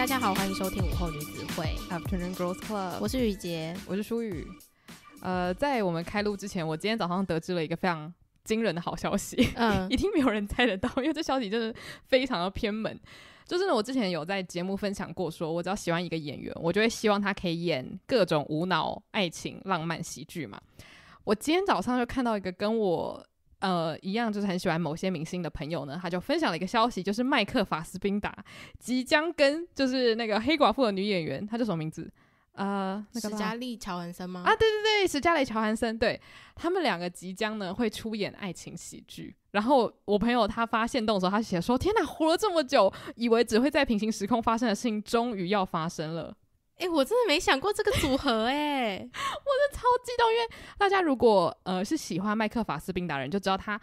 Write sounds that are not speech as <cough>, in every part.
大家好，欢迎收听午后女子会 Afternoon Girls Club，我是雨洁，我是舒雨。呃，在我们开录之前，我今天早上得知了一个非常惊人的好消息，嗯，<laughs> 一定没有人猜得到，因为这消息真的非常的偏门。就是呢，我之前有在节目分享过，说我只要喜欢一个演员，我就会希望他可以演各种无脑爱情、浪漫喜剧嘛。我今天早上就看到一个跟我。呃，一样就是很喜欢某些明星的朋友呢，他就分享了一个消息，就是麦克法斯宾达即将跟就是那个黑寡妇的女演员，她叫什么名字？呃，史嘉丽·乔韩森吗？啊，对对对，史嘉丽·乔韩森，对，他们两个即将呢会出演爱情喜剧。然后我朋友他发现动的时候，他写说：“天哪，活了这么久，以为只会在平行时空发生的事情，终于要发生了。”哎，我真的没想过这个组合哎，<laughs> 我真的超激动！因为大家如果呃是喜欢麦克法斯宾达人，就知道他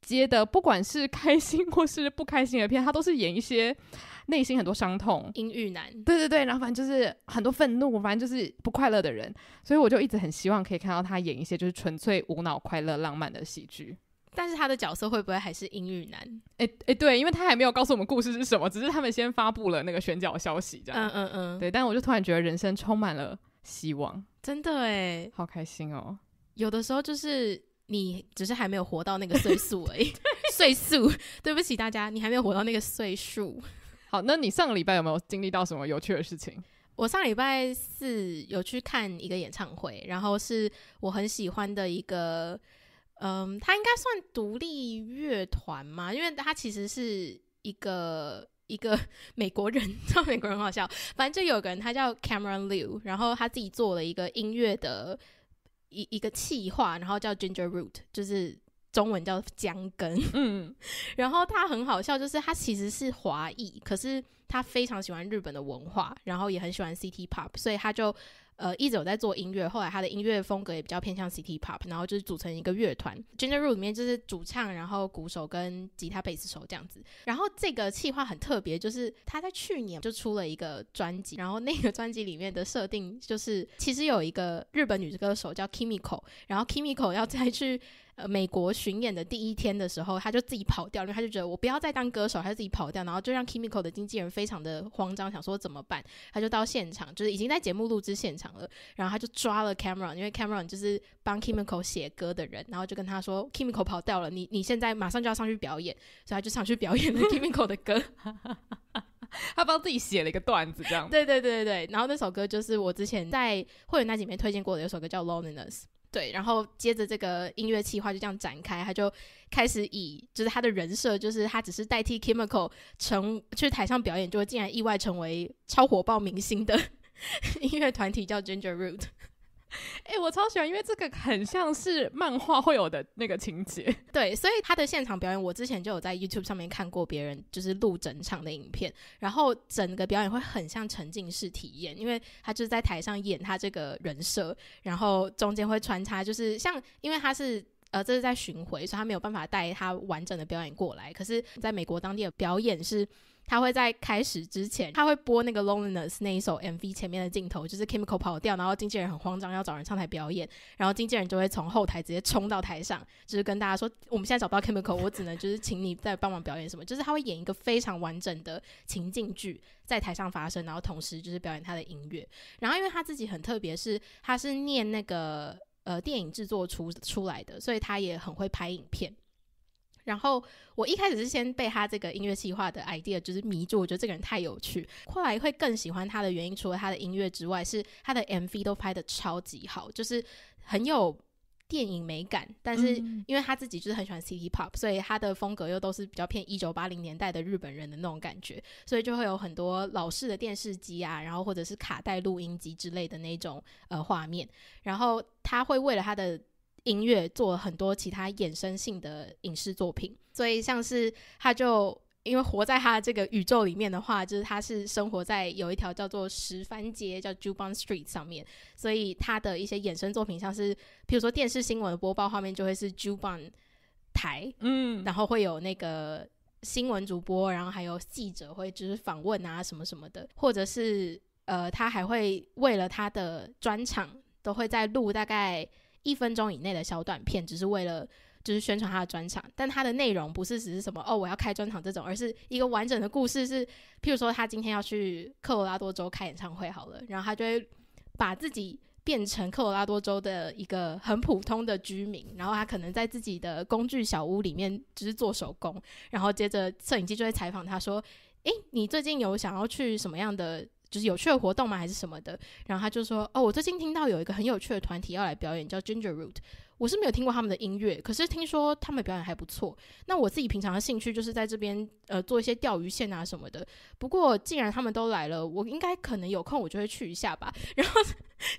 接的不管是开心或是不开心的片，他都是演一些内心很多伤痛、阴郁男，对对对，然后反正就是很多愤怒，反正就是不快乐的人。所以我就一直很希望可以看到他演一些就是纯粹无脑快乐浪漫的喜剧。但是他的角色会不会还是英语男？哎哎，对，因为他还没有告诉我们故事是什么，只是他们先发布了那个选角消息，这样。嗯嗯嗯，对。但我就突然觉得人生充满了希望，真的哎，好开心哦！有的时候就是你只是还没有活到那个岁数而已，<laughs> 岁数，对不起大家，你还没有活到那个岁数。好，那你上个礼拜有没有经历到什么有趣的事情？我上礼拜是有去看一个演唱会，然后是我很喜欢的一个。嗯，他应该算独立乐团嘛，因为他其实是一个一个 <laughs> 美国人，道 <laughs> 美国人好笑，反正就有个人他叫 Cameron Liu，然后他自己做了一个音乐的一一个企划，然后叫 Ginger Root，就是中文叫姜根。嗯，<laughs> 然后他很好笑，就是他其实是华裔，可是他非常喜欢日本的文化，然后也很喜欢 C i T y Pop，所以他就。呃，一直有在做音乐，后来他的音乐风格也比较偏向 city pop，然后就是组成一个乐团 j i n g l e Room 里面就是主唱，然后鼓手跟吉他、贝斯手这样子。然后这个企划很特别，就是他在去年就出了一个专辑，然后那个专辑里面的设定就是，其实有一个日本女歌手叫 Kimiko，然后 Kimiko 要再去。美国巡演的第一天的时候，他就自己跑掉，因为他就觉得我不要再当歌手，他就自己跑掉，然后就让 Kimiko 的经纪人非常的慌张，想说怎么办？他就到现场，就是已经在节目录制现场了，然后他就抓了 Cameron，因为 Cameron 就是帮 Kimiko 写歌的人，然后就跟他说，Kimiko 跑掉了，你你现在马上就要上去表演，所以他就上去表演了 <laughs> Kimiko 的歌，他帮自己写了一个段子这样。对对对对对，然后那首歌就是我之前在会员那里面推荐过的有首歌叫 Loneliness。对，然后接着这个音乐企划就这样展开，他就开始以就是他的人设，就是他只是代替 Chemical 成去台上表演，就竟然意外成为超火爆明星的 <laughs> 音乐团体，叫 Ginger Root。<laughs> 哎，我超喜欢，因为这个很像是漫画会有的那个情节。<laughs> 对，所以他的现场表演，我之前就有在 YouTube 上面看过别人就是录整场的影片，然后整个表演会很像沉浸式体验，因为他就是在台上演他这个人设，然后中间会穿插，就是像因为他是呃这是在巡回，所以他没有办法带他完整的表演过来，可是在美国当地的表演是。他会在开始之前，他会播那个《Loneliness》那一首 MV 前面的镜头，就是 k e m i k o 跑掉，然后经纪人很慌张，要找人上台表演，然后经纪人就会从后台直接冲到台上，就是跟大家说，我们现在找不到 k e m i k o 我只能就是请你再帮忙表演什么，就是他会演一个非常完整的情境剧在台上发生，然后同时就是表演他的音乐。然后因为他自己很特别，是他是念那个呃电影制作出出来的，所以他也很会拍影片。然后我一开始是先被他这个音乐细划的 idea 就是迷住，我觉得这个人太有趣。后来会更喜欢他的原因，除了他的音乐之外，是他的 MV 都拍的超级好，就是很有电影美感。但是因为他自己就是很喜欢 City Pop，所以他的风格又都是比较偏一九八零年代的日本人的那种感觉，所以就会有很多老式的电视机啊，然后或者是卡带录音机之类的那种呃画面。然后他会为了他的。音乐做了很多其他衍生性的影视作品，所以像是他就因为活在他的这个宇宙里面的话，就是他是生活在有一条叫做石帆街，叫 Juban Street 上面，所以他的一些衍生作品像是，比如说电视新闻播报画面就会是 Juban 台，嗯，然后会有那个新闻主播，然后还有记者会就是访问啊什么什么的，或者是呃他还会为了他的专场都会在录大概。一分钟以内的小短片，只是为了就是宣传他的专场，但他的内容不是只是什么哦，我要开专场这种，而是一个完整的故事。是譬如说，他今天要去科罗拉多州开演唱会好了，然后他就会把自己变成科罗拉多州的一个很普通的居民，然后他可能在自己的工具小屋里面只是做手工，然后接着摄影机就会采访他说：“诶，你最近有想要去什么样的？”就是有趣的活动吗，还是什么的？然后他就说：“哦，我最近听到有一个很有趣的团体要来表演，叫 Ginger Root。我是没有听过他们的音乐，可是听说他们表演还不错。那我自己平常的兴趣就是在这边呃做一些钓鱼线啊什么的。不过既然他们都来了，我应该可能有空，我就会去一下吧。然后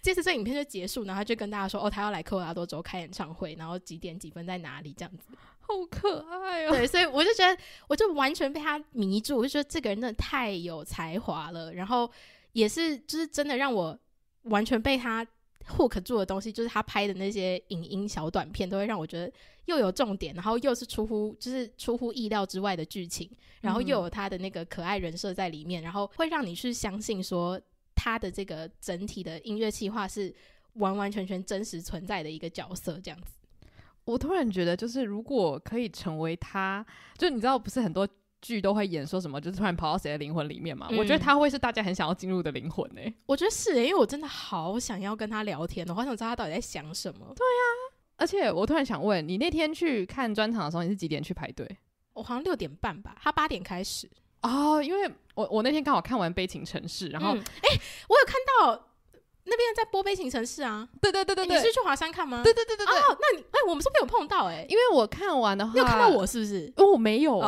接着 <laughs> 这影片就结束，然后他就跟大家说：哦，他要来科罗拉多州开演唱会，然后几点几分在哪里这样子。”好可爱哦！对，所以我就觉得，我就完全被他迷住。我就觉得这个人真的太有才华了。然后也是，就是真的让我完全被他 hook 住的东西，就是他拍的那些影音小短片，都会让我觉得又有重点，然后又是出乎就是出乎意料之外的剧情，然后又有他的那个可爱人设在里面，然后会让你去相信说他的这个整体的音乐计划是完完全全真实存在的一个角色，这样子。我突然觉得，就是如果可以成为他，就你知道，不是很多剧都会演说什么，就是突然跑到谁的灵魂里面嘛？我觉得他会是大家很想要进入的灵魂呢。我觉得是，因为我真的好想要跟他聊天，我好想知道他到底在想什么。对呀，而且我突然想问，你那天去看专场的时候，你是几点去排队？我好像六点半吧，他八点开始。哦，因为我我那天刚好看完《悲情城市》，然后哎，我有看。在播《杯型城市》啊，对对对对对，你是去华山看吗？对对对对对，那你哎，我们是边有碰到哎，因为我看完的话，你有看到我是不是？哦，我没有。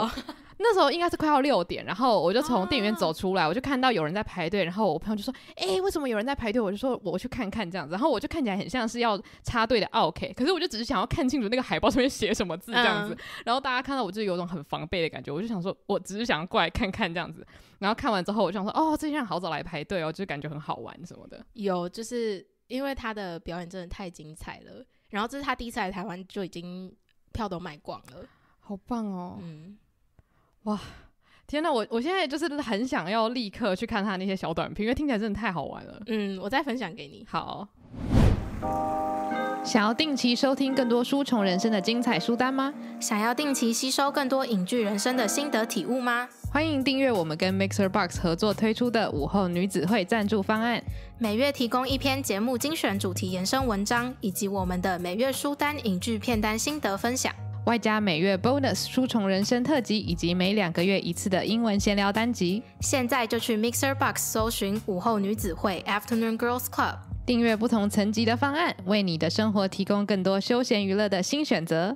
那时候应该是快要六点，然后我就从电影院走出来，我就看到有人在排队。然后我朋友就说：“哎，为什么有人在排队？”我就说：“我去看看这样子。”然后我就看起来很像是要插队的 o K，可是我就只是想要看清楚那个海报上面写什么字这样子。然后大家看到我就有种很防备的感觉，我就想说：“我只是想要过来看看这样子。”然后看完之后，我就想说：“哦，这些人好早来排队哦，就是感觉很好玩什么的。”有，就是因为他的表演真的太精彩了。然后这是他第一次来台湾，就已经票都卖光了，好棒哦。嗯。哇，天呐！我我现在就是很想要立刻去看他那些小短片，因为听起来真的太好玩了。嗯，我再分享给你。好，想要定期收听更多书虫人生的精彩书单吗？想要定期吸收更多影剧人生的心得体悟吗？欢迎订阅我们跟 Mixer Box 合作推出的午后女子会赞助方案，每月提供一篇节目精选主题延伸文章，以及我们的每月书单、影剧片单心得分享。外加每月 bonus 书虫人生特辑，以及每两个月一次的英文闲聊单集。现在就去 Mixer Box 搜寻“午后女子会 ”Afternoon Girls Club，订阅不同层级的方案，为你的生活提供更多休闲娱乐的新选择。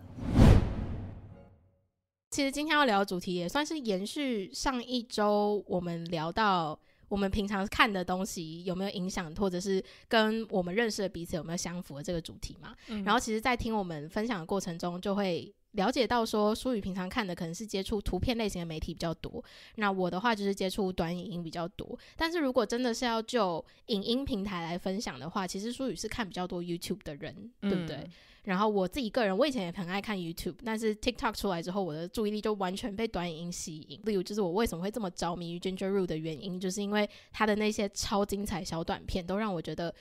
其实今天要聊的主题也算是延续上一周我们聊到我们平常看的东西有没有影响，或者是跟我们认识的彼此有没有相符的这个主题嘛。然后，其实在听我们分享的过程中就会。了解到说，淑宇平常看的可能是接触图片类型的媒体比较多。那我的话就是接触短影音比较多。但是如果真的是要就影音平台来分享的话，其实淑宇是看比较多 YouTube 的人，对不对？然后我自己个人，我以前也很爱看 YouTube，但是 TikTok 出来之后，我的注意力就完全被短影音吸引。例如，就是我为什么会这么着迷于 Ginger Root 的原因，就是因为他的那些超精彩小短片都让我觉得。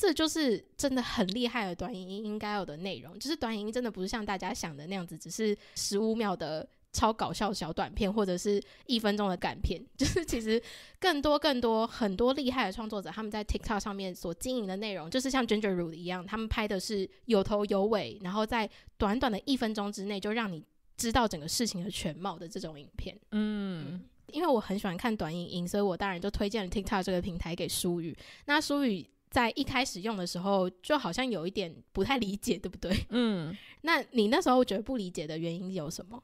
这就是真的很厉害的短影音应该有的内容，就是短影音真的不是像大家想的那样子，只是十五秒的超搞笑小短片，或者是一分钟的短片。<laughs> 就是其实更多、更多、很多厉害的创作者，他们在 TikTok 上面所经营的内容，就是像 Ginger Rudy 一样，他们拍的是有头有尾，然后在短短的一分钟之内，就让你知道整个事情的全貌的这种影片。嗯，因为我很喜欢看短影音，所以我当然就推荐了 TikTok 这个平台给舒宇。那舒宇。在一开始用的时候，就好像有一点不太理解，对不对？嗯，<laughs> 那你那时候觉得不理解的原因有什么？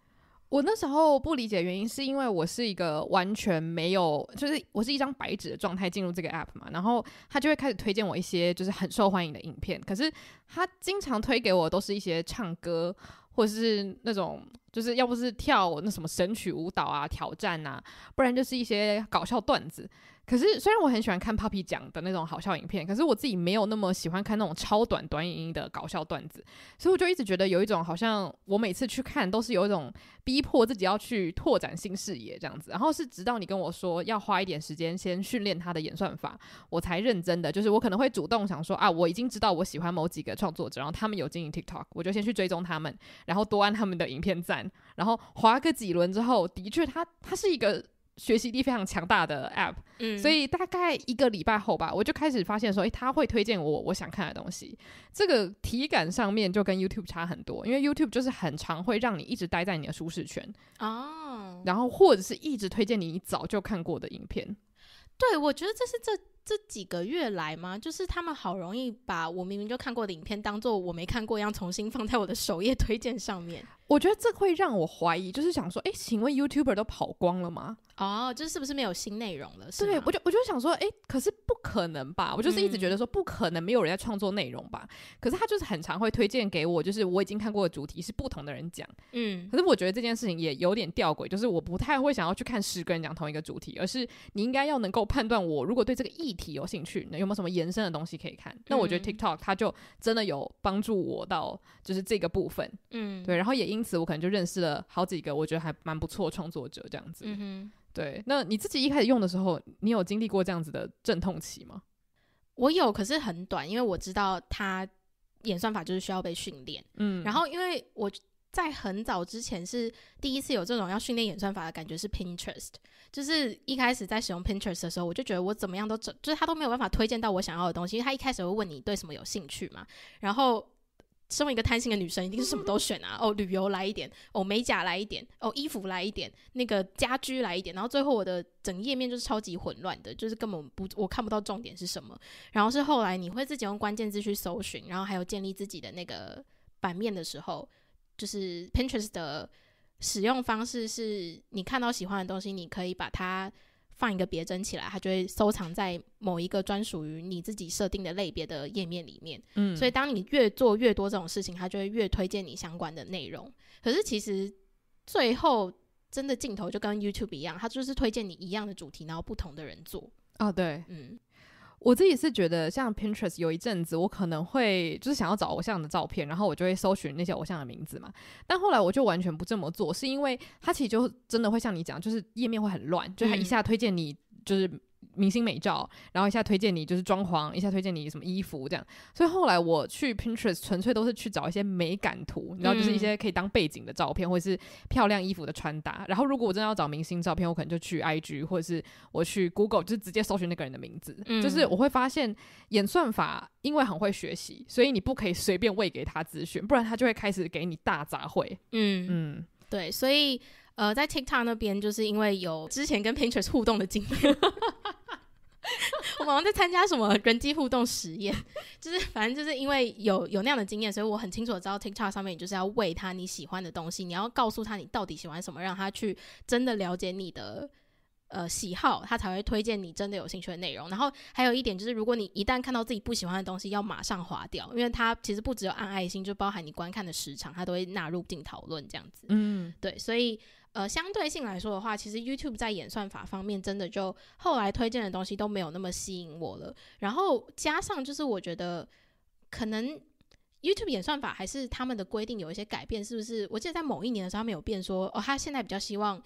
我那时候不理解的原因是因为我是一个完全没有，就是我是一张白纸的状态进入这个 app 嘛，然后他就会开始推荐我一些就是很受欢迎的影片，可是他经常推给我都是一些唱歌或者是那种就是要不是跳那什么神曲舞蹈啊挑战啊，不然就是一些搞笑段子。可是，虽然我很喜欢看 Puppy 讲的那种好笑影片，可是我自己没有那么喜欢看那种超短短影的搞笑段子，所以我就一直觉得有一种好像我每次去看都是有一种逼迫自己要去拓展新视野这样子。然后是直到你跟我说要花一点时间先训练他的演算法，我才认真的，就是我可能会主动想说啊，我已经知道我喜欢某几个创作者，然后他们有经营 TikTok，我就先去追踪他们，然后多按他们的影片赞，然后滑个几轮之后，的确，他他是一个。学习力非常强大的 App，嗯，所以大概一个礼拜后吧，我就开始发现说，诶，他会推荐我我想看的东西。这个体感上面就跟 YouTube 差很多，因为 YouTube 就是很常会让你一直待在你的舒适圈哦，然后或者是一直推荐你早就看过的影片。对，我觉得这是这。这几个月来吗？就是他们好容易把我明明就看过的影片，当做我没看过一样，重新放在我的首页推荐上面。我觉得这会让我怀疑，就是想说，哎，请问 YouTuber 都跑光了吗？哦，就是不是没有新内容了？对，我就我就想说，哎，可是不可能吧？我就是一直觉得说不可能没有人在创作内容吧？可是他就是很常会推荐给我，就是我已经看过的主题，是不同的人讲。嗯，可是我觉得这件事情也有点吊诡，就是我不太会想要去看十个人讲同一个主题，而是你应该要能够判断我如果对这个意。体有兴趣，那有没有什么延伸的东西可以看？那我觉得 TikTok 它就真的有帮助我到就是这个部分，嗯，对。然后也因此，我可能就认识了好几个我觉得还蛮不错创作者，这样子，嗯，对。那你自己一开始用的时候，你有经历过这样子的阵痛期吗？我有，可是很短，因为我知道它演算法就是需要被训练，嗯。然后，因为我。在很早之前是第一次有这种要训练演算法的感觉，是 Pinterest，就是一开始在使用 Pinterest 的时候，我就觉得我怎么样都就是他都没有办法推荐到我想要的东西。因为他一开始会问你对什么有兴趣嘛，然后身为一个贪心的女生，一定是什么都选啊。哦，旅游来一点，哦，美甲来一点，哦，衣服来一点，那个家居来一点，然后最后我的整页面就是超级混乱的，就是根本不我看不到重点是什么。然后是后来你会自己用关键字去搜寻，然后还有建立自己的那个版面的时候。就是 Pinterest 的使用方式是，你看到喜欢的东西，你可以把它放一个别针起来，它就会收藏在某一个专属于你自己设定的类别的页面里面。嗯，所以当你越做越多这种事情，它就会越推荐你相关的内容。可是其实最后真的镜头就跟 YouTube 一样，它就是推荐你一样的主题，然后不同的人做。哦，对，嗯。我自己是觉得，像 Pinterest 有一阵子，我可能会就是想要找偶像的照片，然后我就会搜寻那些偶像的名字嘛。但后来我就完全不这么做，是因为它其实就真的会像你讲，就是页面会很乱，就它一下推荐你就是。明星美照，然后一下推荐你就是装潢，一下推荐你什么衣服这样。所以后来我去 Pinterest，纯粹都是去找一些美感图，你知道，就是一些可以当背景的照片，或者是漂亮衣服的穿搭。然后如果我真的要找明星照片，我可能就去 IG，或者是我去 Google，就是直接搜寻那个人的名字。就是我会发现，演算法因为很会学习，所以你不可以随便喂给他资讯，不然他就会开始给你大杂烩。嗯嗯，对。所以呃，在 TikTok 那边，就是因为有之前跟 Pinterest 互动的经验。<laughs> 我们在参加什么人机互动实验？<laughs> 就是反正就是因为有有那样的经验，所以我很清楚的知道，TikTok 上面你就是要喂他你喜欢的东西，你要告诉他你到底喜欢什么，让他去真的了解你的呃喜好，他才会推荐你真的有兴趣的内容。然后还有一点就是，如果你一旦看到自己不喜欢的东西，要马上划掉，因为它其实不只有按爱心，就包含你观看的时长，它都会纳入进讨论这样子。嗯，对，所以。呃，相对性来说的话，其实 YouTube 在演算法方面真的就后来推荐的东西都没有那么吸引我了。然后加上就是，我觉得可能 YouTube 演算法还是他们的规定有一些改变，是不是？我记得在某一年的时候，他们有变说，哦，他现在比较希望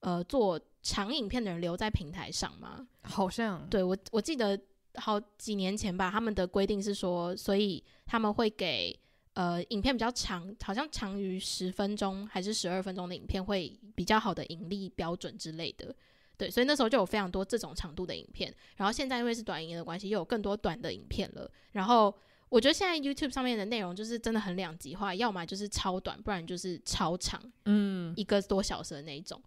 呃做长影片的人留在平台上嘛。好像，对我我记得好几年前吧，他们的规定是说，所以他们会给。呃，影片比较长，好像长于十分钟还是十二分钟的影片会比较好的盈利标准之类的，对，所以那时候就有非常多这种长度的影片，然后现在因为是短影的关系，又有更多短的影片了。然后我觉得现在 YouTube 上面的内容就是真的很两极化，要么就是超短，不然就是超长，嗯，一个多小时的那一种，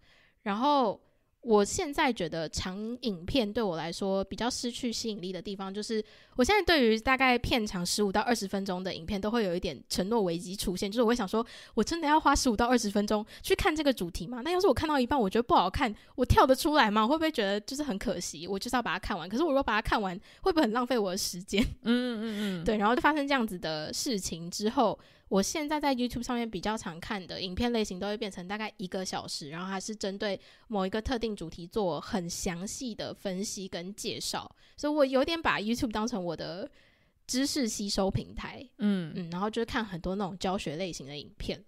然后。我现在觉得长影片对我来说比较失去吸引力的地方，就是我现在对于大概片长十五到二十分钟的影片，都会有一点承诺危机出现。就是我会想说，我真的要花十五到二十分钟去看这个主题吗？那要是我看到一半，我觉得不好看，我跳得出来吗？会不会觉得就是很可惜？我就是要把它看完。可是我如果把它看完，会不会很浪费我的时间？嗯嗯嗯，对。然后就发生这样子的事情之后。我现在在 YouTube 上面比较常看的影片类型，都会变成大概一个小时，然后它是针对某一个特定主题做很详细的分析跟介绍，所以我有点把 YouTube 当成我的知识吸收平台。嗯嗯，然后就是看很多那种教学类型的影片。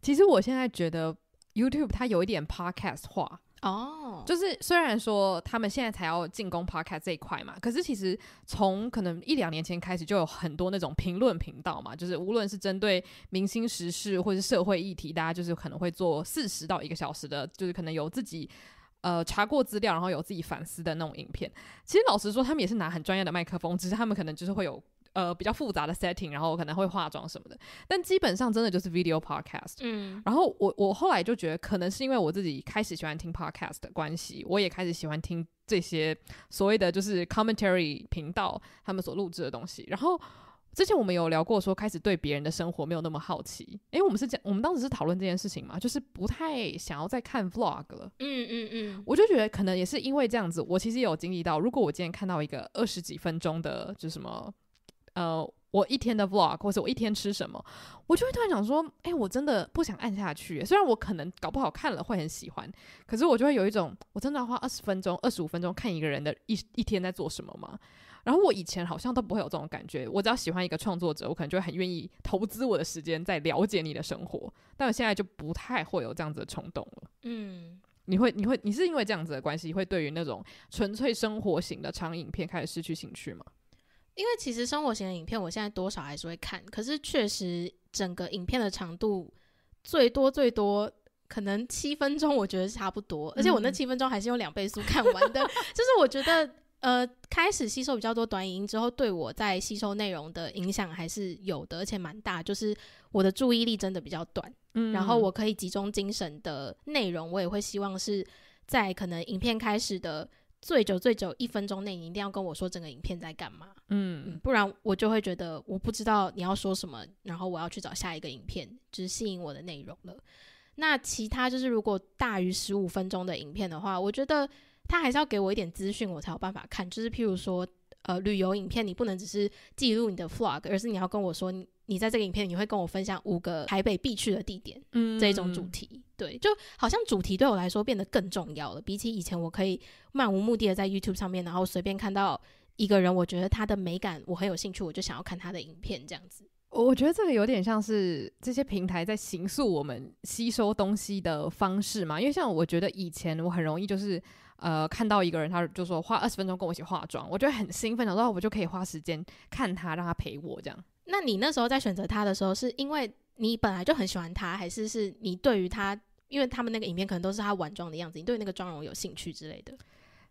其实我现在觉得 YouTube 它有一点 Podcast 化。哦，就是虽然说他们现在才要进攻 podcast 这一块嘛，可是其实从可能一两年前开始，就有很多那种评论频道嘛，就是无论是针对明星时事或是社会议题，大家就是可能会做四十到一个小时的，就是可能有自己呃查过资料，然后有自己反思的那种影片。其实老实说，他们也是拿很专业的麦克风，只是他们可能就是会有。呃，比较复杂的 setting，然后可能会化妆什么的，但基本上真的就是 video podcast。嗯，然后我我后来就觉得，可能是因为我自己开始喜欢听 podcast 的关系，我也开始喜欢听这些所谓的就是 commentary 频道他们所录制的东西。然后之前我们有聊过，说开始对别人的生活没有那么好奇，因为我们是这样，我们当时是讨论这件事情嘛，就是不太想要再看 vlog 了。嗯嗯嗯，我就觉得可能也是因为这样子，我其实有经历到，如果我今天看到一个二十几分钟的，就什么。呃，我一天的 vlog，或者我一天吃什么，我就会突然想说，哎，我真的不想按下去。虽然我可能搞不好看了会很喜欢，可是我就会有一种，我真的要花二十分钟、二十五分钟看一个人的一一天在做什么吗？然后我以前好像都不会有这种感觉，我只要喜欢一个创作者，我可能就会很愿意投资我的时间在了解你的生活。但我现在就不太会有这样子的冲动了。嗯，你会，你会，你是因为这样子的关系，会对于那种纯粹生活型的长影片开始失去兴趣吗？因为其实生活型的影片，我现在多少还是会看，可是确实整个影片的长度最多最多可能七分钟，我觉得是差不多。而且我那七分钟还是用两倍速看完的，就是我觉得呃开始吸收比较多短影音之后，对我在吸收内容的影响还是有的，而且蛮大。就是我的注意力真的比较短，然后我可以集中精神的内容，我也会希望是在可能影片开始的。最久最久一分钟内，你一定要跟我说整个影片在干嘛，嗯，不然我就会觉得我不知道你要说什么，然后我要去找下一个影片，就是吸引我的内容了。那其他就是如果大于十五分钟的影片的话，我觉得他还是要给我一点资讯，我才有办法看。就是譬如说。呃，旅游影片你不能只是记录你的 vlog，而是你要跟我说，你你在这个影片你会跟我分享五个台北必去的地点，嗯，这一种主题，对，就好像主题对我来说变得更重要了。比起以前，我可以漫无目的的在 YouTube 上面，然后随便看到一个人，我觉得他的美感我很有兴趣，我就想要看他的影片这样子。我觉得这个有点像是这些平台在形塑我们吸收东西的方式嘛，因为像我觉得以前我很容易就是。呃，看到一个人，他就说花二十分钟跟我一起化妆，我觉得很兴奋，然后我就可以花时间看他，让他陪我这样。那你那时候在选择他的时候，是因为你本来就很喜欢他，还是是你对于他，因为他们那个影片可能都是他晚妆的样子，你对那个妆容有兴趣之类的？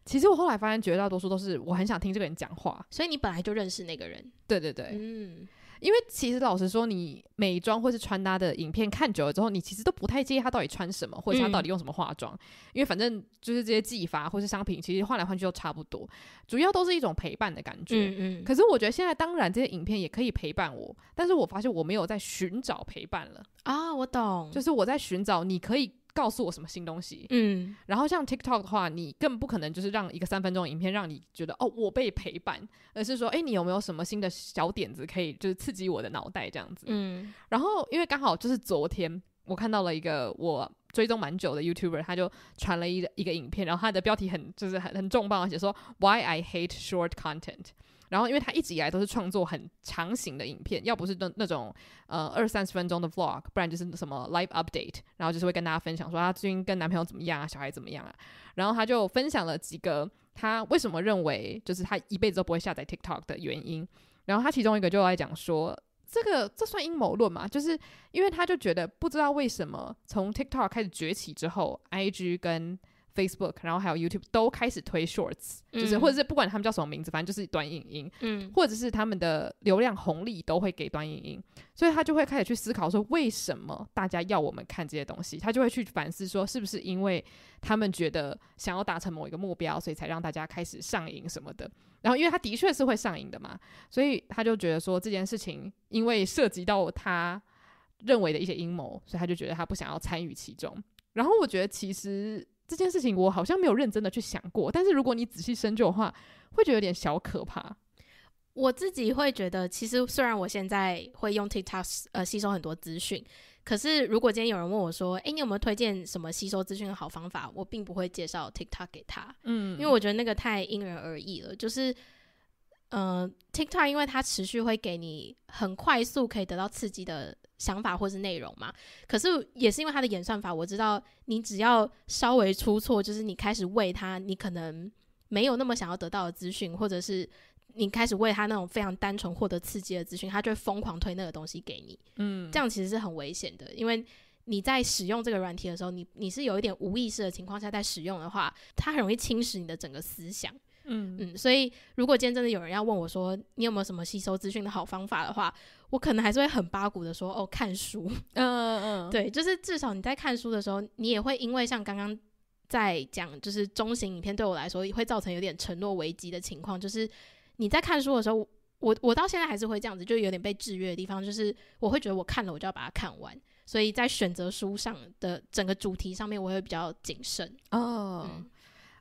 其实我后来发现，绝大多数都是我很想听这个人讲话，所以你本来就认识那个人。对对对，嗯。因为其实老实说，你美妆或是穿搭的影片看久了之后，你其实都不太介意他到底穿什么，或者他到底用什么化妆，因为反正就是这些技法或是商品，其实换来换去都差不多，主要都是一种陪伴的感觉。嗯嗯。可是我觉得现在当然这些影片也可以陪伴我，但是我发现我没有在寻找陪伴了啊！我懂，就是我在寻找你可以。告诉我什么新东西？嗯，然后像 TikTok 的话，你更不可能就是让一个三分钟影片让你觉得哦，我被陪伴，而是说，哎，你有没有什么新的小点子可以就是刺激我的脑袋这样子？嗯，然后因为刚好就是昨天我看到了一个我追踪蛮久的 YouTuber，他就传了一一个影片，然后他的标题很就是很很重磅，而且说 Why I Hate Short Content。然后，因为他一直以来都是创作很强型的影片，要不是那那种呃二三十分钟的 vlog，不然就是什么 live update，然后就是会跟大家分享说他最近跟男朋友怎么样啊，小孩怎么样啊。然后他就分享了几个他为什么认为就是他一辈子都不会下载 TikTok 的原因。然后他其中一个就来讲说，这个这算阴谋论吗？就是因为他就觉得不知道为什么从 TikTok 开始崛起之后，IG 跟 Facebook，然后还有 YouTube 都开始推 Shorts，就是或者是不管他们叫什么名字，反正就是短影音，嗯，或者是他们的流量红利都会给短影音，所以他就会开始去思考说，为什么大家要我们看这些东西？他就会去反思说，是不是因为他们觉得想要达成某一个目标，所以才让大家开始上瘾什么的？然后因为他的确是会上瘾的嘛，所以他就觉得说这件事情因为涉及到他认为的一些阴谋，所以他就觉得他不想要参与其中。然后我觉得其实。这件事情我好像没有认真的去想过，但是如果你仔细深究的话，会觉得有点小可怕。我自己会觉得，其实虽然我现在会用 TikTok 呃吸收很多资讯，可是如果今天有人问我说，哎，你有没有推荐什么吸收资讯的好方法？我并不会介绍 TikTok 给他，嗯，因为我觉得那个太因人而异了，就是。嗯，TikTok 因为它持续会给你很快速可以得到刺激的想法或是内容嘛，可是也是因为它的演算法，我知道你只要稍微出错，就是你开始喂它，你可能没有那么想要得到的资讯，或者是你开始喂它那种非常单纯获得刺激的资讯，它就会疯狂推那个东西给你。嗯，这样其实是很危险的，因为你在使用这个软体的时候，你你是有一点无意识的情况下在使用的话，它很容易侵蚀你的整个思想。嗯嗯，所以如果今天真的有人要问我说你有没有什么吸收资讯的好方法的话，我可能还是会很八股的说哦，看书。嗯嗯，<laughs> 对，就是至少你在看书的时候，你也会因为像刚刚在讲，就是中型影片对我来说会造成有点承诺危机的情况，就是你在看书的时候，我我到现在还是会这样子，就有点被制约的地方，就是我会觉得我看了我就要把它看完，所以在选择书上的整个主题上面，我会比较谨慎哦。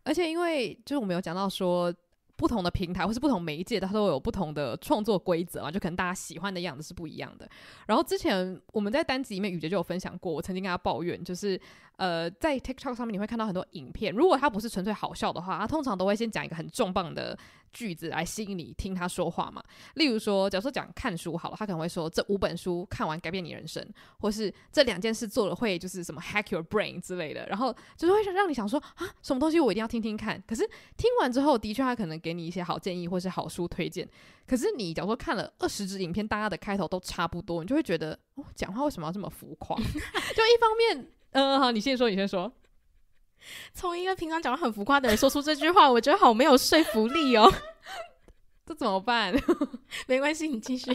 而且因为就是我们有讲到说，不同的平台或是不同媒介，它都有不同的创作规则嘛，就可能大家喜欢的样子是不一样的。然后之前我们在单集里面宇杰就有分享过，我曾经跟他抱怨就是。呃，在 TikTok 上面你会看到很多影片，如果他不是纯粹好笑的话，他通常都会先讲一个很重磅的句子来吸引你听他说话嘛。例如说，假如说讲看书好了，他可能会说这五本书看完改变你人生，或是这两件事做了会就是什么 hack your brain 之类的，然后就是会让你想说啊，什么东西我一定要听听看。可是听完之后，的确他可能给你一些好建议或是好书推荐。可是你假如说看了二十支影片，大家的开头都差不多，你就会觉得哦，讲话为什么要这么浮夸？<laughs> 就一方面。嗯，好，你先说，你先说。从一个平常讲话很浮夸的人 <laughs> 说出这句话，我觉得好没有说服力哦。<laughs> 这怎么办？<laughs> 没关系，你继续。就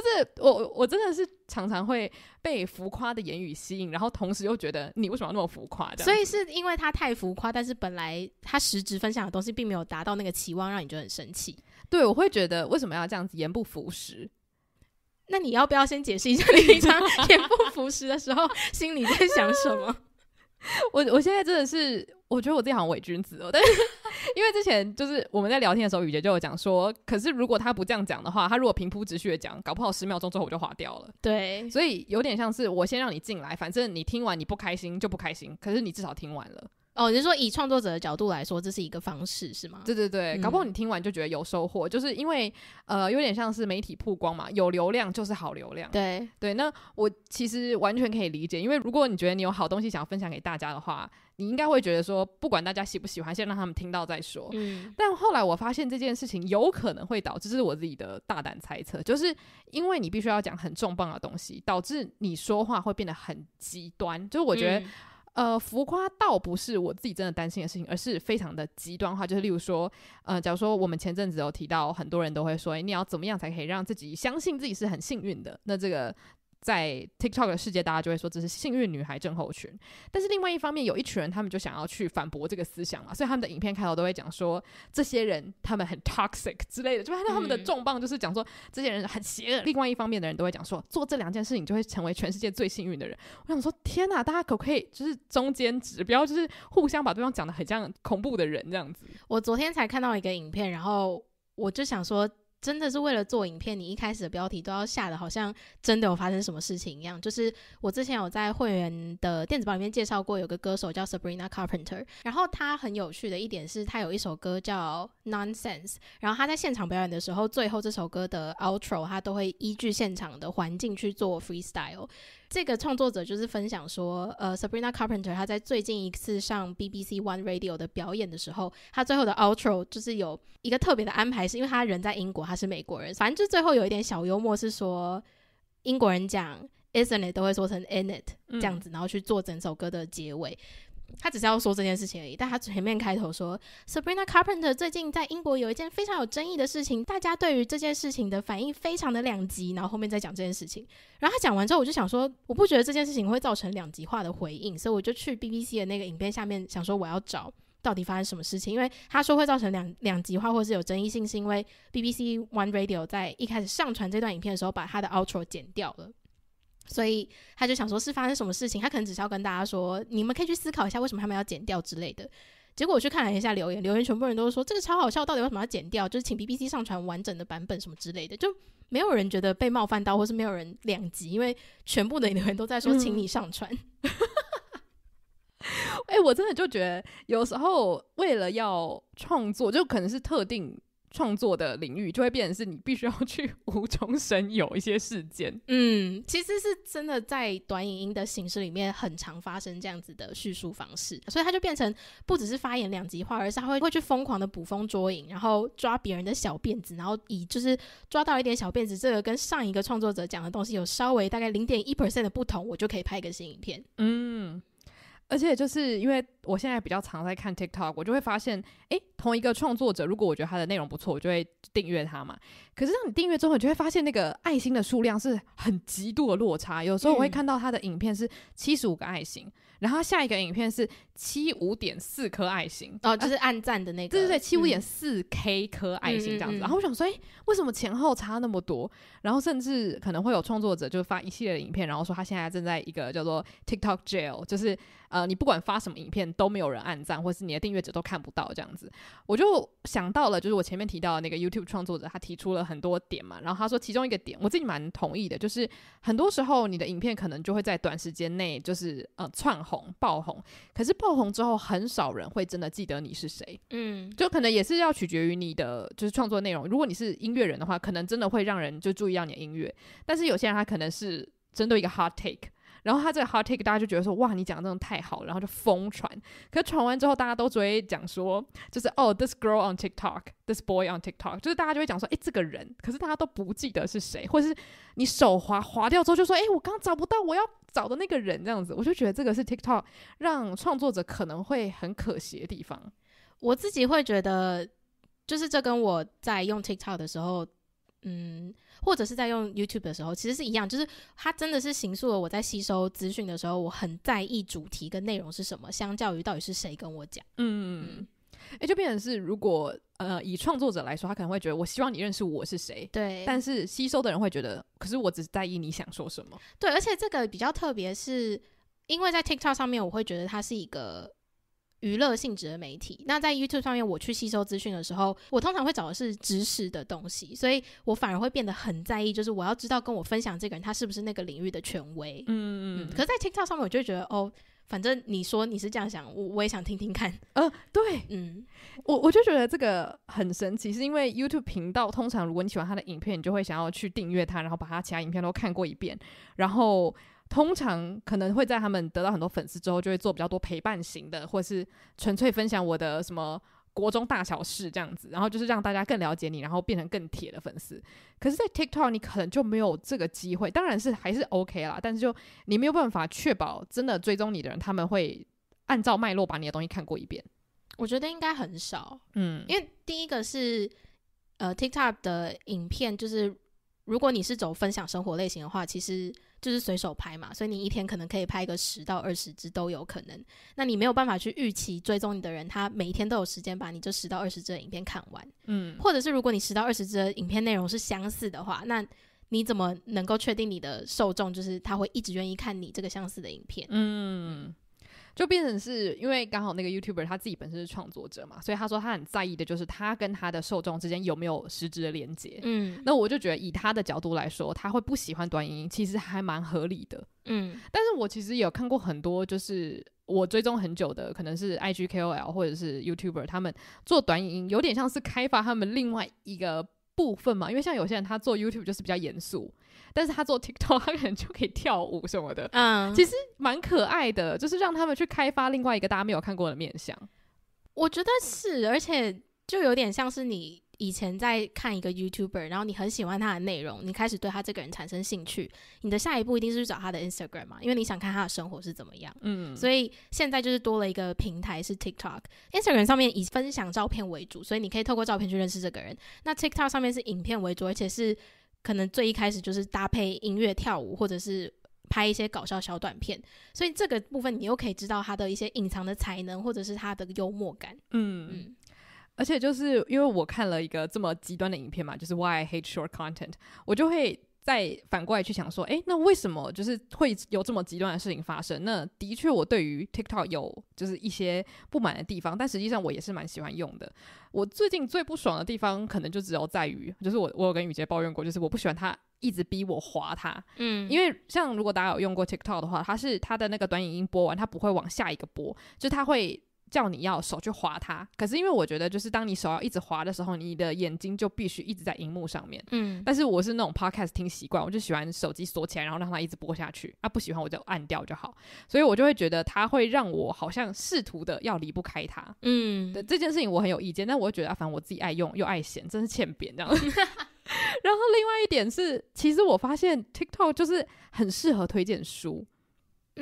是我，我真的是常常会被浮夸的言语吸引，然后同时又觉得你为什么要那么浮夸的？所以是因为他太浮夸，但是本来他实质分享的东西并没有达到那个期望，让你觉得很生气。对，我会觉得为什么要这样子言不符实？那你要不要先解释一下你平常恬 <laughs> 不服时的时候心里在想什么？<laughs> 我我现在真的是，我觉得我自己好像伪君子哦。但是因为之前就是我们在聊天的时候，雨杰就有讲说，可是如果他不这样讲的话，他如果平铺直叙的讲，搞不好十秒钟之后我就划掉了。对，所以有点像是我先让你进来，反正你听完你不开心就不开心，可是你至少听完了。哦，你是说以创作者的角度来说，这是一个方式是吗？对对对，搞不好你听完就觉得有收获，就是因为呃，有点像是媒体曝光嘛，有流量就是好流量。对对，那我其实完全可以理解，因为如果你觉得你有好东西想要分享给大家的话，你应该会觉得说，不管大家喜不喜欢，先让他们听到再说。嗯。但后来我发现这件事情有可能会导致，这是我自己的大胆猜测，就是因为你必须要讲很重磅的东西，导致你说话会变得很极端。就是我觉得。呃，浮夸倒不是我自己真的担心的事情，而是非常的极端化，就是例如说，呃，假如说我们前阵子有提到，很多人都会说，哎，你要怎么样才可以让自己相信自己是很幸运的？那这个。在 TikTok 的世界，大家就会说这是幸运女孩症候群。但是另外一方面，有一群人他们就想要去反驳这个思想嘛，所以他们的影片开头都会讲说这些人他们很 toxic 之类的。就他们的重磅就是讲说这些人很邪恶。另外一方面的人都会讲说做这两件事情就会成为全世界最幸运的人。我想说，天哪，大家可不可以就是中间不要就是互相把对方讲的很像恐怖的人这样子？我昨天才看到一个影片，然后我就想说。真的是为了做影片，你一开始的标题都要下的好像真的有发生什么事情一样。就是我之前有在会员的电子报里面介绍过，有个歌手叫 Sabrina Carpenter，然后他很有趣的一点是，他有一首歌叫 Nonsense，然后他在现场表演的时候，最后这首歌的 outro，他都会依据现场的环境去做 freestyle。这个创作者就是分享说，呃，Sabrina Carpenter，他在最近一次上 BBC One Radio 的表演的时候，他最后的 Outro 就是有一个特别的安排，是因为他人在英国，他是美国人，反正就最后有一点小幽默，是说英国人讲 Isn't it 都会说成 In it 这样子，然后去做整首歌的结尾。他只是要说这件事情而已，但他前面开头说，Sabrina Carpenter 最近在英国有一件非常有争议的事情，大家对于这件事情的反应非常的两极，然后后面再讲这件事情。然后他讲完之后，我就想说，我不觉得这件事情会造成两极化的回应，所以我就去 BBC 的那个影片下面想说，我要找到底发生什么事情，因为他说会造成两两极化或是有争议性，是因为 BBC One Radio 在一开始上传这段影片的时候，把他的 outro 剪掉了。所以他就想说，是发生什么事情？他可能只是要跟大家说，你们可以去思考一下，为什么他们要剪掉之类的。结果我去看了一下留言，留言全部人都说这个超好笑，到底为什么要剪掉？就是请 BBC 上传完整的版本什么之类的，就没有人觉得被冒犯到，或是没有人两极，因为全部的留言都在说，请你上传。哎，<laughs> 我真的就觉得有时候为了要创作，就可能是特定。创作的领域就会变成是你必须要去无中生有一些事件。嗯，其实是真的在短影音的形式里面很常发生这样子的叙述方式，所以它就变成不只是发言两极化，而是会会去疯狂的捕风捉影，然后抓别人的小辫子，然后以就是抓到一点小辫子，这个跟上一个创作者讲的东西有稍微大概零点一 percent 的不同，我就可以拍一个新影片。嗯。而且就是因为我现在比较常在看 TikTok，我就会发现，哎，同一个创作者，如果我觉得他的内容不错，我就会订阅他嘛。可是当你订阅之后，你就会发现那个爱心的数量是很极度的落差。有时候我会看到他的影片是七十五个爱心，然后下一个影片是七五点四颗爱心，哦，就是暗赞的那个，对对对，七五点四 K 颗爱心这样子。然后我想说，哎，为什么前后差那么多？然后甚至可能会有创作者就发一系列影片，然后说他现在正在一个叫做 TikTok Jail，就是呃，你不管发什么影片都没有人暗赞，或者是你的订阅者都看不到这样子。我就想到了，就是我前面提到那个 YouTube 创作者，他提出了。很多点嘛，然后他说其中一个点，我自己蛮同意的，就是很多时候你的影片可能就会在短时间内就是呃窜红爆红，可是爆红之后很少人会真的记得你是谁，嗯，就可能也是要取决于你的就是创作内容。如果你是音乐人的话，可能真的会让人就注意到你的音乐，但是有些人他可能是针对一个 hard take。然后他这个 hot take，大家就觉得说哇，你讲的真的太好，然后就疯传。可传完之后，大家都只会讲说，就是哦，this girl on TikTok，this boy on TikTok，就是大家就会讲说，哎，这个人，可是大家都不记得是谁，或者是你手滑滑掉之后，就说，哎，我刚找不到我要找的那个人这样子。我就觉得这个是 TikTok 让创作者可能会很可惜的地方。我自己会觉得，就是这跟我在用 TikTok 的时候。嗯，或者是在用 YouTube 的时候，其实是一样，就是它真的是形塑了我在吸收资讯的时候，我很在意主题跟内容是什么，相较于到底是谁跟我讲。嗯，哎，就变成是，如果呃以创作者来说，他可能会觉得我希望你认识我是谁。对。但是吸收的人会觉得，可是我只是在意你想说什么。对，而且这个比较特别是，因为在 TikTok 上面，我会觉得它是一个。娱乐性质的媒体，那在 YouTube 上面，我去吸收资讯的时候，我通常会找的是知识的东西，所以我反而会变得很在意，就是我要知道跟我分享这个人他是不是那个领域的权威。嗯嗯。可在 TikTok 上面，我就觉得哦，反正你说你是这样想，我我也想听听看。呃，对，嗯，我我就觉得这个很神奇，是因为 YouTube 频道通常如果你喜欢他的影片，你就会想要去订阅他，然后把他其他影片都看过一遍，然后。通常可能会在他们得到很多粉丝之后，就会做比较多陪伴型的，或者是纯粹分享我的什么国中大小事这样子，然后就是让大家更了解你，然后变成更铁的粉丝。可是，在 TikTok 你可能就没有这个机会，当然是还是 OK 啦，但是就你没有办法确保真的追踪你的人，他们会按照脉络把你的东西看过一遍。我觉得应该很少，嗯，因为第一个是呃 TikTok 的影片，就是如果你是走分享生活类型的话，其实。就是随手拍嘛，所以你一天可能可以拍个十到二十支都有可能。那你没有办法去预期追踪你的人，他每一天都有时间把你这十到二十支影片看完，嗯。或者是如果你十到二十支影片内容是相似的话，那你怎么能够确定你的受众就是他会一直愿意看你这个相似的影片？嗯。就变成是因为刚好那个 YouTuber 他自己本身是创作者嘛，所以他说他很在意的就是他跟他的受众之间有没有实质的连接。嗯，那我就觉得以他的角度来说，他会不喜欢短影音，其实还蛮合理的。嗯，但是我其实有看过很多，就是我追踪很久的，可能是 IG KOL 或者是 YouTuber，他们做短影音有点像是开发他们另外一个部分嘛，因为像有些人他做 YouTube 就是比较严肃。但是他做 TikTok，他可能就可以跳舞什么的，嗯，其实蛮可爱的，就是让他们去开发另外一个大家没有看过的面相。我觉得是，而且就有点像是你以前在看一个 YouTuber，然后你很喜欢他的内容，你开始对他这个人产生兴趣，你的下一步一定是去找他的 Instagram 嘛，因为你想看他的生活是怎么样，嗯。所以现在就是多了一个平台是 TikTok，Instagram 上面以分享照片为主，所以你可以透过照片去认识这个人。那 TikTok 上面是影片为主，而且是。可能最一开始就是搭配音乐跳舞，或者是拍一些搞笑小短片，所以这个部分你又可以知道他的一些隐藏的才能，或者是他的幽默感。嗯嗯，而且就是因为我看了一个这么极端的影片嘛，就是 "Why I Hate Short Content"，我就会。再反过来去想说，哎，那为什么就是会有这么极端的事情发生？那的确，我对于 TikTok 有就是一些不满的地方，但实际上我也是蛮喜欢用的。我最近最不爽的地方，可能就只有在于，就是我我有跟雨杰抱怨过，就是我不喜欢他一直逼我划它。嗯，因为像如果大家有用过 TikTok 的话，它是它的那个短影音播完，它不会往下一个播，就它会。叫你要手去划它，可是因为我觉得，就是当你手要一直划的时候，你的眼睛就必须一直在荧幕上面。嗯，但是我是那种 podcast 听习惯，我就喜欢手机锁起来，然后让它一直播下去。啊，不喜欢我就按掉就好。所以我就会觉得它会让我好像试图的要离不开它。嗯，对这件事情我很有意见，但我觉得啊、反正我自己爱用又爱闲，真是欠扁这样。<laughs> 然后另外一点是，其实我发现 TikTok 就是很适合推荐书。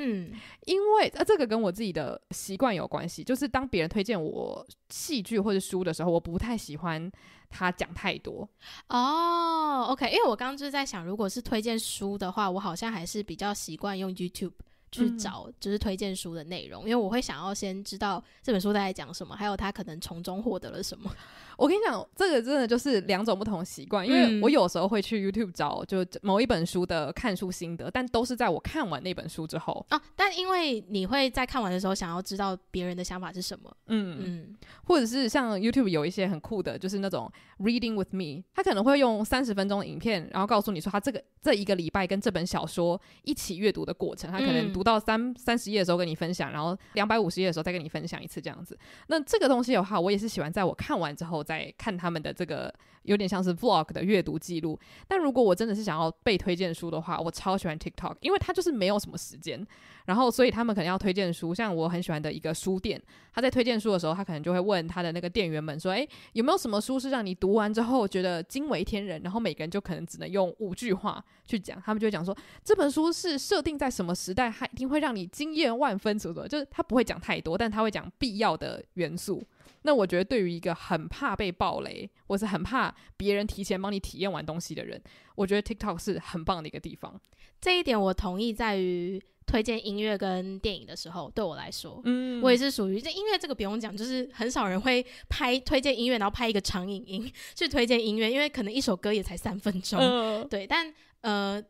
嗯，因为呃，这个跟我自己的习惯有关系，就是当别人推荐我戏剧或者书的时候，我不太喜欢他讲太多哦。OK，因为我刚刚就是在想，如果是推荐书的话，我好像还是比较习惯用 YouTube 去找，就是推荐书的内容，因为我会想要先知道这本书在讲什么，还有他可能从中获得了什么。我跟你讲，这个真的就是两种不同习惯，因为我有时候会去 YouTube 找，就某一本书的看书心得，但都是在我看完那本书之后啊。但因为你会在看完的时候想要知道别人的想法是什么，嗯嗯，或者是像 YouTube 有一些很酷的，就是那种 Reading with me，他可能会用三十分钟的影片，然后告诉你说他这个这一个礼拜跟这本小说一起阅读的过程，他可能读到三三十页的时候跟你分享，然后两百五十页的时候再跟你分享一次这样子。那这个东西的话，我也是喜欢在我看完之后。在看他们的这个有点像是 vlog 的阅读记录，但如果我真的是想要被推荐书的话，我超喜欢 TikTok，因为它就是没有什么时间，然后所以他们可能要推荐书，像我很喜欢的一个书店，他在推荐书的时候，他可能就会问他的那个店员们说：“诶，有没有什么书是让你读完之后觉得惊为天人？”然后每个人就可能只能用五句话去讲，他们就会讲说：“这本书是设定在什么时代？它一定会让你惊艳万分。”什么什么，就是他不会讲太多，但他会讲必要的元素。那我觉得，对于一个很怕被暴雷，或是很怕别人提前帮你体验完东西的人。我觉得 TikTok 是很棒的一个地方。这一点我同意，在于推荐音乐跟电影的时候，对我来说，嗯，我也是属于这音乐这个不用讲，就是很少人会拍推荐音乐，然后拍一个长影音 <laughs> 去推荐音乐，因为可能一首歌也才三分钟，对。但呃，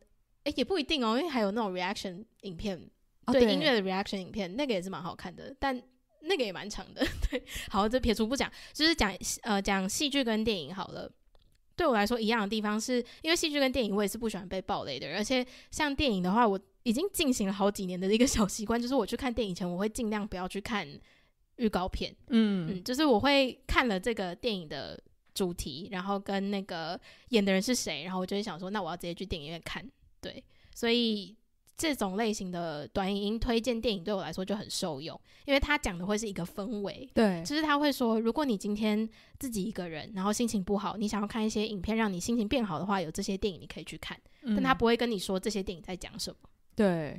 哎，也不一定哦，因为还有那种 reaction 影片，对音乐的 reaction 影片，那个也是蛮好看的，但。那个也蛮长的，<laughs> 对。好，这撇除不讲，就是讲呃讲戏剧跟电影好了。对我来说一样的地方，是因为戏剧跟电影，我也是不喜欢被暴雷的。而且像电影的话，我已经进行了好几年的一个 <laughs> 小习惯，就是我去看电影前，我会尽量不要去看预告片。嗯嗯，就是我会看了这个电影的主题，然后跟那个演的人是谁，然后我就会想说，那我要直接去电影院看。对，所以。这种类型的短影音推荐电影对我来说就很受用，因为他讲的会是一个氛围。对，就是他会说，如果你今天自己一个人，然后心情不好，你想要看一些影片让你心情变好的话，有这些电影你可以去看，但他不会跟你说这些电影在讲什么。对，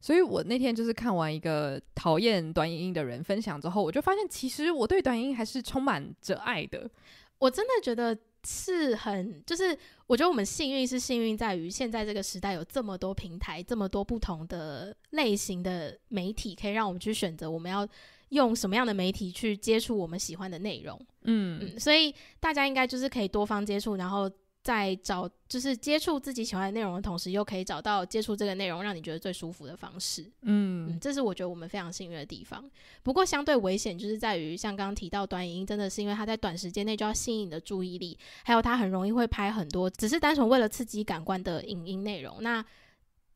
所以我那天就是看完一个讨厌短影音的人分享之后，我就发现其实我对短影音还是充满着爱的。我真的觉得。是很，就是我觉得我们幸运是幸运在于现在这个时代有这么多平台，这么多不同的类型的媒体可以让我们去选择我们要用什么样的媒体去接触我们喜欢的内容，嗯，所以大家应该就是可以多方接触，然后。在找就是接触自己喜欢的内容的同时，又可以找到接触这个内容让你觉得最舒服的方式，嗯，这是我觉得我们非常幸运的地方。不过相对危险就是在于，像刚刚提到短影音，真的是因为它在短时间内就要吸引你的注意力，还有它很容易会拍很多只是单纯为了刺激感官的影音内容。那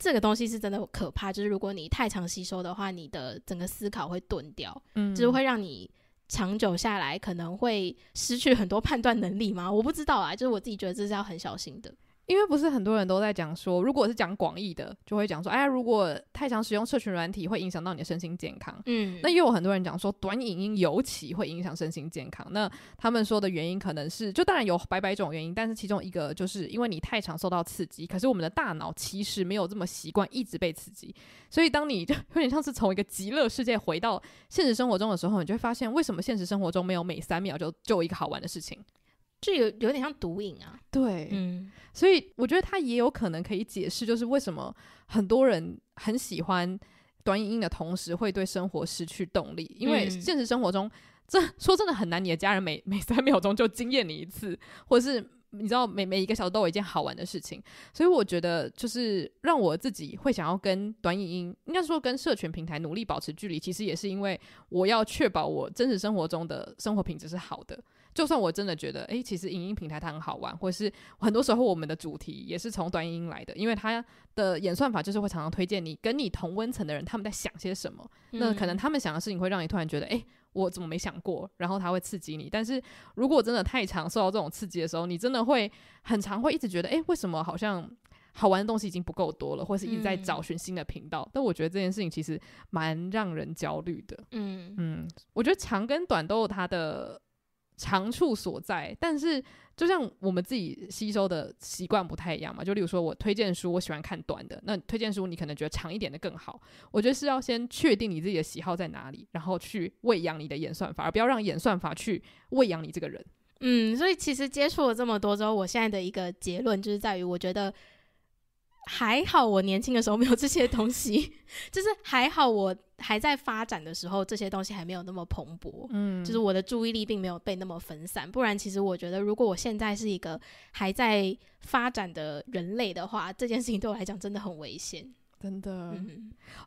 这个东西是真的可怕，就是如果你太常吸收的话，你的整个思考会钝掉，嗯，就是会让你。长久下来，可能会失去很多判断能力吗？我不知道啊，就是我自己觉得这是要很小心的。因为不是很多人都在讲说，如果是讲广义的，就会讲说，哎，如果太常使用社群软体，会影响到你的身心健康。嗯，那又有很多人讲说，短影音尤其会影响身心健康。那他们说的原因，可能是就当然有百百种原因，但是其中一个就是因为你太常受到刺激，可是我们的大脑其实没有这么习惯一直被刺激，所以当你就有点像是从一个极乐世界回到现实生活中的时候，你就会发现，为什么现实生活中没有每三秒就就一个好玩的事情。这个有点像毒瘾啊，对，嗯，所以我觉得他也有可能可以解释，就是为什么很多人很喜欢短影音的同时，会对生活失去动力。因为现实生活中，这说真的很难，你的家人每每三秒钟就惊艳你一次，或者是你知道每每一个小时都有一件好玩的事情。所以我觉得，就是让我自己会想要跟短影音，应该说跟社群平台努力保持距离，其实也是因为我要确保我真实生活中的生活品质是好的。就算我真的觉得，哎，其实影音平台它很好玩，或是很多时候我们的主题也是从短影音来的，因为它的演算法就是会常常推荐你跟你同温层的人他们在想些什么，那可能他们想的事情会让你突然觉得，哎，我怎么没想过？然后它会刺激你。但是如果真的太长，受到这种刺激的时候，你真的会很常会一直觉得，哎，为什么好像好玩的东西已经不够多了，或是一直在找寻新的频道？但我觉得这件事情其实蛮让人焦虑的。嗯嗯，我觉得长跟短都有它的。长处所在，但是就像我们自己吸收的习惯不太一样嘛。就例如说，我推荐书，我喜欢看短的，那推荐书你可能觉得长一点的更好。我觉得是要先确定你自己的喜好在哪里，然后去喂养你的演算法，而不要让演算法去喂养你这个人。嗯，所以其实接触了这么多之后，我现在的一个结论就是在于，我觉得。还好我年轻的时候没有这些东西，<laughs> 就是还好我还在发展的时候，这些东西还没有那么蓬勃，嗯，就是我的注意力并没有被那么分散，不然其实我觉得如果我现在是一个还在发展的人类的话，这件事情对我来讲真的很危险，真的。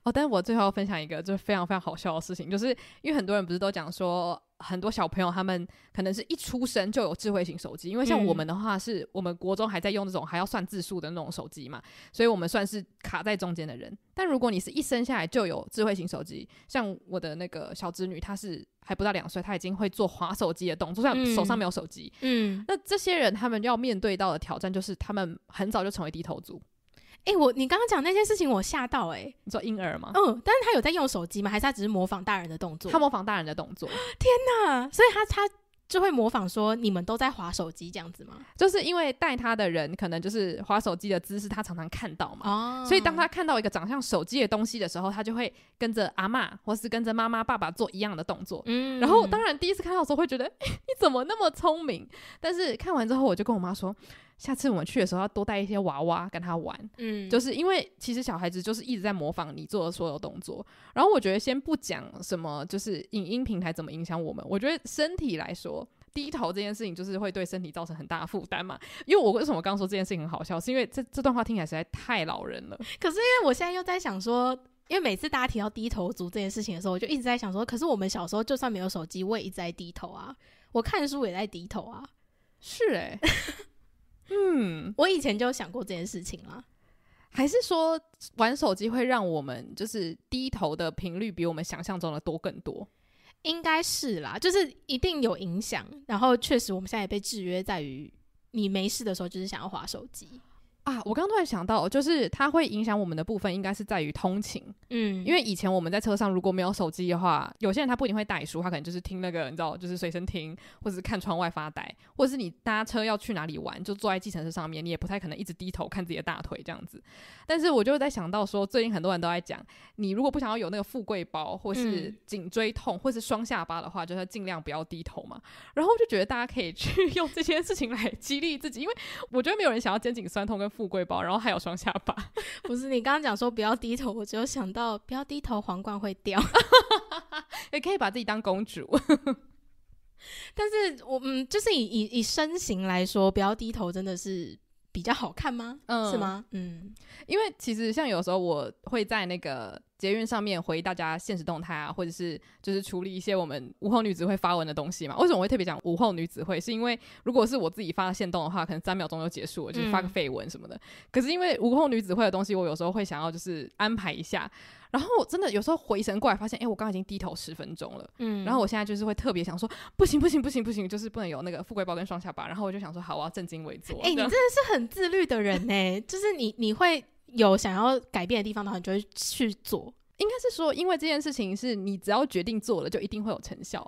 哦，但是我最后要分享一个就是非常非常好笑的事情，就是因为很多人不是都讲说。很多小朋友他们可能是一出生就有智慧型手机，因为像我们的话，是我们国中还在用这种还要算字数的那种手机嘛，所以我们算是卡在中间的人。但如果你是一生下来就有智慧型手机，像我的那个小侄女，她是还不到两岁，她已经会做滑手机的动作，虽然手上没有手机。嗯，那这些人他们要面对到的挑战就是，他们很早就成为低头族。哎，我你刚刚讲那件事情，我吓到哎！你说婴儿吗？嗯，但是他有在用手机吗？还是他只是模仿大人的动作？他模仿大人的动作。<laughs> 天哪！所以他他就会模仿说，你们都在划手机这样子吗？就是因为带他的人可能就是划手机的姿势，他常常看到嘛。哦。所以当他看到一个长相手机的东西的时候，他就会跟着阿妈或是跟着妈妈、爸爸做一样的动作。嗯。然后当然第一次看到的时候会觉得，你怎么那么聪明？但是看完之后，我就跟我妈说。下次我们去的时候要多带一些娃娃跟他玩，嗯，就是因为其实小孩子就是一直在模仿你做的所有动作。然后我觉得先不讲什么，就是影音平台怎么影响我们。我觉得身体来说，低头这件事情就是会对身体造成很大的负担嘛。因为我为什么刚说这件事情很好笑，是因为这这段话听起来实在太老人了。可是因为我现在又在想说，因为每次大家提到低头族这件事情的时候，我就一直在想说，可是我们小时候就算没有手机，我也一直在低头啊，我看书也在低头啊，是诶。嗯，我以前就想过这件事情啦。还是说玩手机会让我们就是低头的频率比我们想象中的多更多？应该是啦，就是一定有影响。然后确实我们现在也被制约在于，你没事的时候就是想要划手机。啊，我刚刚突然想到，就是它会影响我们的部分，应该是在于通勤。嗯，因为以前我们在车上如果没有手机的话，有些人他不一定会带书，他可能就是听那个，你知道，就是随身听，或者是看窗外发呆，或者是你搭车要去哪里玩，就坐在计程车上面，你也不太可能一直低头看自己的大腿这样子。但是我就在想到说，最近很多人都在讲，你如果不想要有那个富贵包，或是颈椎痛，或是双下巴的话，就是尽量不要低头嘛。然后就觉得大家可以去 <laughs> 用这些事情来激励自己，因为我觉得没有人想要肩颈酸痛跟。富贵包，然后还有双下巴，<laughs> 不是？你刚刚讲说不要低头，我只有想到不要低头，皇冠会掉，<laughs> 也可以把自己当公主。<laughs> 但是，我嗯，就是以以以身形来说，不要低头真的是比较好看吗？嗯，是吗？嗯，因为其实像有时候我会在那个。捷运上面回大家现实动态啊，或者是就是处理一些我们午后女子会发文的东西嘛。为什么我会特别讲午后女子会？是因为如果是我自己发现动的话，可能三秒钟就结束了，就是发个废文什么的。可是因为午后女子会的东西，我有时候会想要就是安排一下。然后我真的有时候回神过来，发现哎，我刚刚已经低头十分钟了。嗯，然后我现在就是会特别想说，不行不行不行不行，就是不能有那个富贵包跟双下巴。然后我就想说，好，我要正襟危坐。哎，你真的是很自律的人呢，就是你你会。有想要改变的地方的话，你就会去做。应该是说，因为这件事情是你只要决定做了，就一定会有成效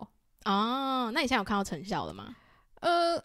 哦。那你现在有看到成效了吗？呃，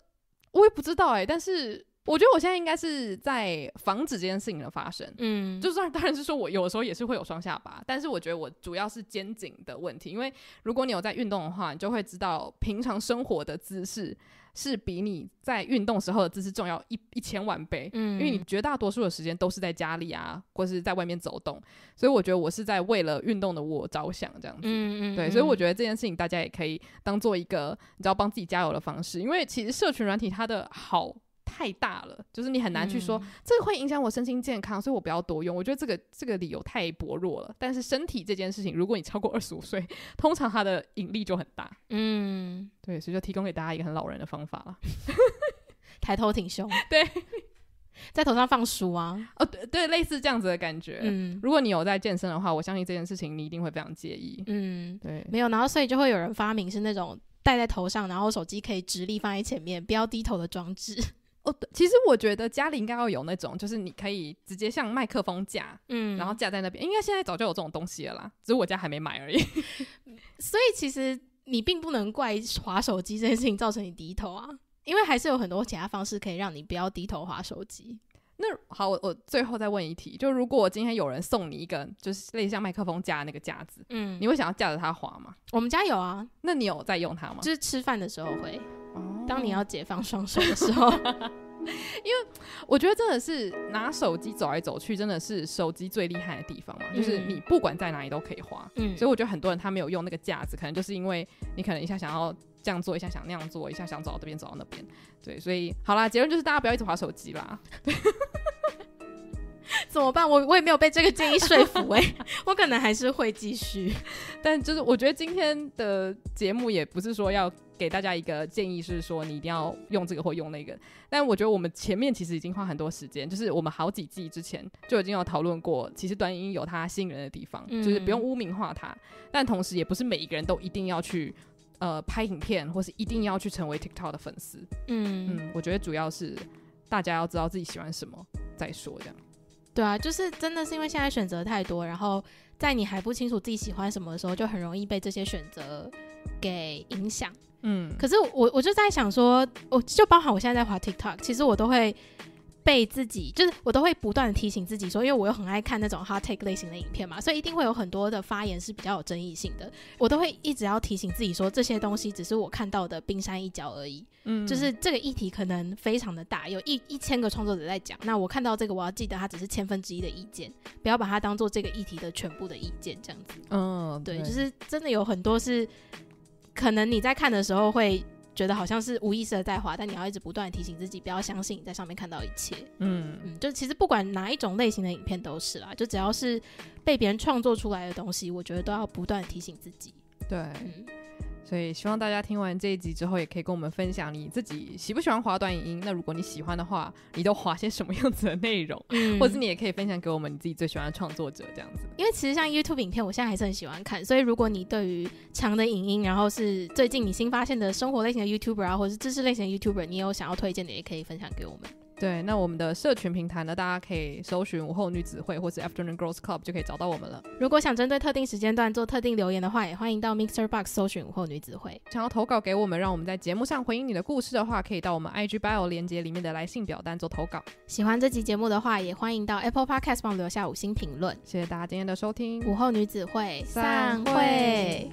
我也不知道哎，但是。我觉得我现在应该是在防止这件事情的发生。嗯，就算当然是说，我有的时候也是会有双下巴，但是我觉得我主要是肩颈的问题。因为如果你有在运动的话，你就会知道，平常生活的姿势是比你在运动时候的姿势重要一一千万倍。嗯，因为你绝大多数的时间都是在家里啊，或是在外面走动，所以我觉得我是在为了运动的我着想这样子。嗯嗯。对，所以我觉得这件事情大家也可以当做一个你知道帮自己加油的方式，因为其实社群软体它的好。太大了，就是你很难去说这个会影响我身心健康，所以我不要多用。我觉得这个这个理由太薄弱了。但是身体这件事情，如果你超过二十五岁，通常它的引力就很大。嗯，对，所以就提供给大家一个很老人的方法了，抬头挺胸，<laughs> 对，在头上放书啊，哦，对，类似这样子的感觉。嗯，如果你有在健身的话，我相信这件事情你一定会非常介意。嗯，对，没有，然后所以就会有人发明是那种戴在头上，然后手机可以直立放在前面，不要低头的装置。哦，其实我觉得家里应该要有那种，就是你可以直接像麦克风架，嗯，然后架在那边。应该现在早就有这种东西了啦，只是我家还没买而已。<laughs> 所以其实你并不能怪划手机这件事情造成你低头啊，因为还是有很多其他方式可以让你不要低头划手机。那好，我我最后再问一题，就如果今天有人送你一根，就是类似像麦克风架那个架子，嗯，你会想要架着它划吗？我们家有啊，那你有在用它吗？就是吃饭的时候会。当你要解放双手的时候，<laughs> 因为我觉得真的是拿手机走来走去，真的是手机最厉害的地方嘛，就是你不管在哪里都可以花。嗯，所以我觉得很多人他没有用那个架子，可能就是因为你可能一下想要这样做，一下想那样做，一下想走到这边，走到那边。对，所以好啦，结论就是大家不要一直划手机啦。<laughs> 怎么办？我我也没有被这个建议说服哎，<laughs> 我可能还是会继续。但就是我觉得今天的节目也不是说要。给大家一个建议是说，你一定要用这个或用那个。但我觉得我们前面其实已经花很多时间，就是我们好几季之前就已经有讨论过，其实短音有它吸引人的地方，就是不用污名化它，但同时，也不是每一个人都一定要去呃拍影片，或是一定要去成为 TikTok 的粉丝。嗯嗯，我觉得主要是大家要知道自己喜欢什么再说，这样。对啊，就是真的是因为现在选择太多，然后在你还不清楚自己喜欢什么的时候，就很容易被这些选择给影响。嗯，可是我我就在想说，我就包含我现在在滑 TikTok，其实我都会被自己，就是我都会不断的提醒自己说，因为我又很爱看那种 hot take 类型的影片嘛，所以一定会有很多的发言是比较有争议性的。我都会一直要提醒自己说，这些东西只是我看到的冰山一角而已。嗯，就是这个议题可能非常的大，有一一千个创作者在讲，那我看到这个，我要记得它只是千分之一的意见，不要把它当做这个议题的全部的意见这样子。嗯，对，就是真的有很多是。可能你在看的时候会觉得好像是无意识的在滑，但你要一直不断提醒自己，不要相信你在上面看到一切。嗯嗯，就其实不管哪一种类型的影片都是啦，就只要是被别人创作出来的东西，我觉得都要不断提醒自己。对。所以希望大家听完这一集之后，也可以跟我们分享你自己喜不喜欢滑短影音。那如果你喜欢的话，你都滑些什么样子的内容？嗯，<laughs> 或者是你也可以分享给我们你自己最喜欢的创作者这样子。因为其实像 YouTube 影片，我现在还是很喜欢看。所以如果你对于长的影音，然后是最近你新发现的生活类型的 YouTuber 啊，或者是知识类型的 YouTuber，你有想要推荐的，也可以分享给我们。对，那我们的社群平台呢？大家可以搜寻午后女子会或者 Afternoon Girls Club 就可以找到我们了。如果想针对特定时间段做特定留言的话，也欢迎到 Mixer Box 搜寻午后女子会。想要投稿给我们，让我们在节目上回应你的故事的话，可以到我们 IG bio 连接里面的来信表单做投稿。喜欢这期节目的话，也欢迎到 Apple Podcast 帮我们留下五星评论。谢谢大家今天的收听，午后女子会散会。